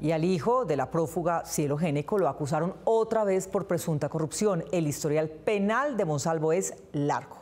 Y al hijo de la prófuga Cielo Génico lo acusaron otra vez por presunta corrupción. El historial penal de Monsalvo es largo.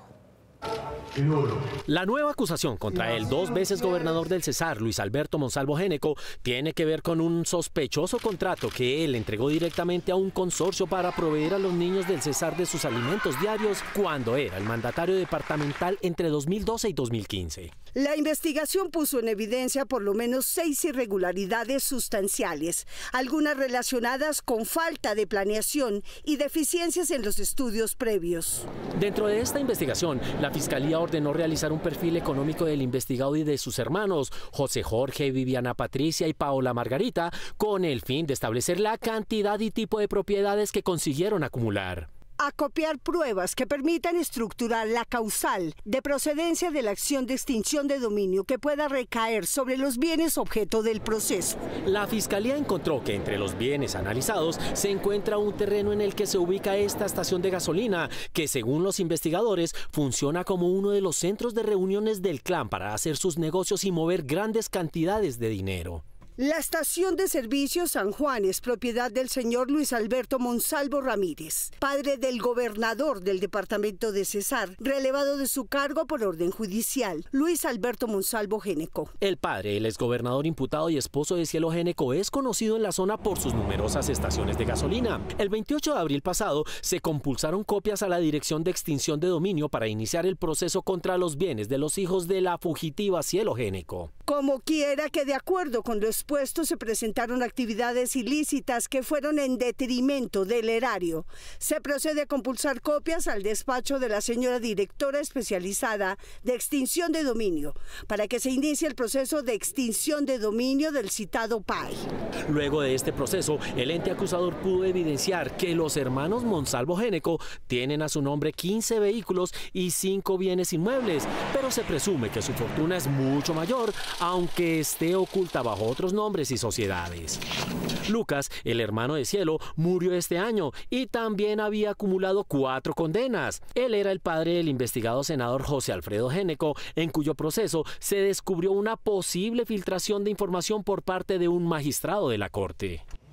La nueva acusación contra el dos veces gobernador del Cesar, Luis Alberto Monsalvo Géneco, tiene que ver con un sospechoso contrato que él entregó directamente a un consorcio para proveer a los niños del Cesar de sus alimentos diarios cuando era el mandatario departamental entre 2012 y 2015. La investigación puso en evidencia por lo menos seis irregularidades sustanciales, algunas relacionadas con falta de planeación y deficiencias en los estudios previos. Dentro de esta investigación, la Fiscalía ordenó realizar un perfil económico del investigado y de sus hermanos, José Jorge, Viviana Patricia y Paola Margarita, con el fin de establecer la cantidad y tipo de propiedades que consiguieron acumular copiar pruebas que permitan estructurar la causal de procedencia de la acción de extinción de dominio que pueda recaer sobre los bienes objeto del proceso. La Fiscalía encontró que entre los bienes analizados se encuentra un terreno en el que se ubica esta estación de gasolina, que según los investigadores funciona como uno de los centros de reuniones del clan para hacer sus negocios y mover grandes cantidades de dinero. La estación de servicio San Juan es propiedad del señor Luis Alberto Monsalvo Ramírez, padre del gobernador del departamento de Cesar, relevado de su cargo por orden judicial, Luis Alberto Monsalvo Géneco. El padre, el exgobernador imputado y esposo de Cielo Géneco, es conocido en la zona por sus numerosas estaciones de gasolina. El 28 de abril pasado se compulsaron copias a la Dirección de Extinción de Dominio para iniciar el proceso contra los bienes de los hijos de la fugitiva Cielo Géneco. Como quiera que de acuerdo con lo expuesto se presentaron actividades ilícitas que fueron en detrimento del erario, se procede a compulsar copias al despacho de la señora directora especializada de extinción de dominio para que se inicie el proceso de extinción de dominio del citado PAI. Luego de este proceso, el ente acusador pudo evidenciar que los hermanos Monsalvo Géneco tienen a su nombre 15 vehículos y 5 bienes inmuebles, pero se presume que su fortuna es mucho mayor aunque esté oculta bajo otros nombres y sociedades. Lucas, el hermano de Cielo, murió este año y también había acumulado cuatro condenas. Él era el padre del investigado senador José Alfredo Géneco, en cuyo proceso se descubrió una posible filtración de información por parte de un magistrado de la Corte.